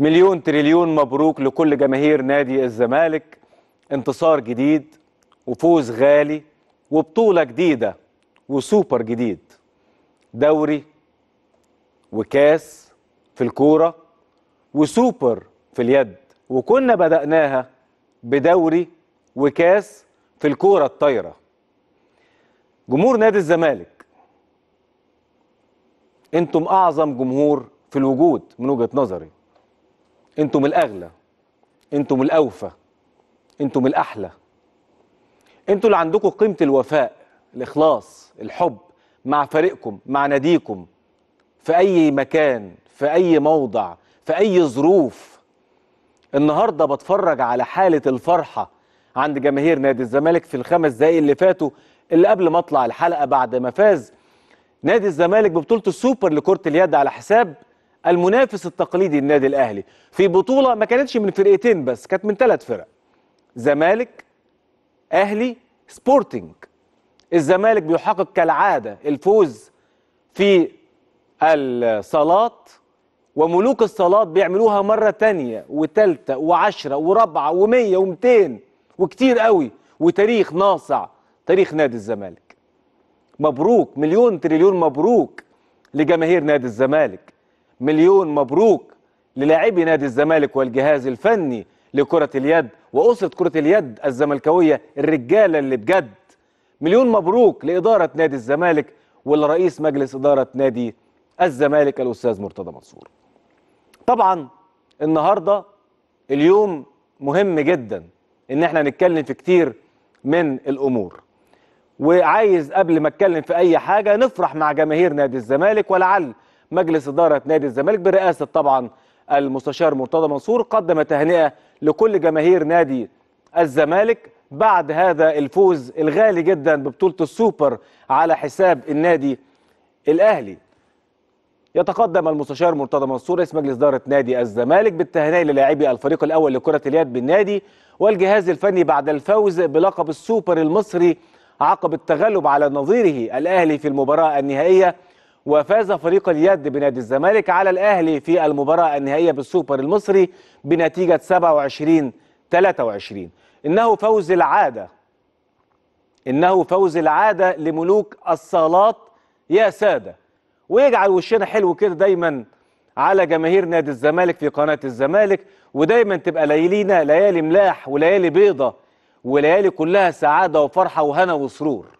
مليون تريليون مبروك لكل جماهير نادي الزمالك انتصار جديد وفوز غالي وبطولة جديدة وسوبر جديد دوري وكاس في الكورة وسوبر في اليد وكنا بدأناها بدوري وكاس في الكورة الطايرة جمهور نادي الزمالك انتم أعظم جمهور في الوجود من وجهة نظري انتم الاغلى انتم الاوفى انتم الاحلى انتم اللي عندكم قيمه الوفاء الاخلاص الحب مع فريقكم مع ناديكم في اي مكان في اي موضع في اي ظروف النهارده بتفرج على حاله الفرحه عند جماهير نادي الزمالك في الخمس دقايق اللي فاتوا اللي قبل ما اطلع الحلقه بعد ما فاز نادي الزمالك ببطوله السوبر لكره اليد على حساب المنافس التقليدي للنادي الاهلي في بطوله ما كانتش من فرقتين بس كانت من ثلاث فرق زمالك اهلي سبورتنج الزمالك بيحقق كالعاده الفوز في الصالات وملوك الصالات بيعملوها مرة تانية وثالثه وعشرة ورابعة و100 و200 وكتير قوي وتاريخ ناصع تاريخ نادي الزمالك مبروك مليون تريليون مبروك لجماهير نادي الزمالك مليون مبروك للاعبي نادي الزمالك والجهاز الفني لكرة اليد وأسرة كرة اليد الزملكاوية الرجالة اللي بجد مليون مبروك لإدارة نادي الزمالك ولرئيس مجلس إدارة نادي الزمالك الأستاذ مرتضى منصور طبعا النهاردة اليوم مهم جدا ان احنا نتكلم في كتير من الامور وعايز قبل ما اتكلم في اي حاجه نفرح مع جماهير نادي الزمالك ولعل مجلس إدارة نادي الزمالك برئاسة طبعا المستشار مرتضى منصور قدم تهنئة لكل جماهير نادي الزمالك بعد هذا الفوز الغالي جدا ببطولة السوبر على حساب النادي الأهلي يتقدم المستشار مرتضى منصور رئيس مجلس إدارة نادي الزمالك بالتهنئة للاعبي الفريق الأول لكرة اليد بالنادي والجهاز الفني بعد الفوز بلقب السوبر المصري عقب التغلب على نظيره الأهلي في المباراة النهائية وفاز فريق اليد بنادي الزمالك على الأهلي في المباراة النهائية بالسوبر المصري بنتيجة 27 23 إنه فوز العادة إنه فوز العادة لملوك الصالات يا سادة ويجعل وشنا حلو كده دايما على جماهير نادي الزمالك في قناة الزمالك ودايما تبقى ليالينا ليالي ملاح وليالي بيضة وليالي كلها سعادة وفرحة وهنا وسرور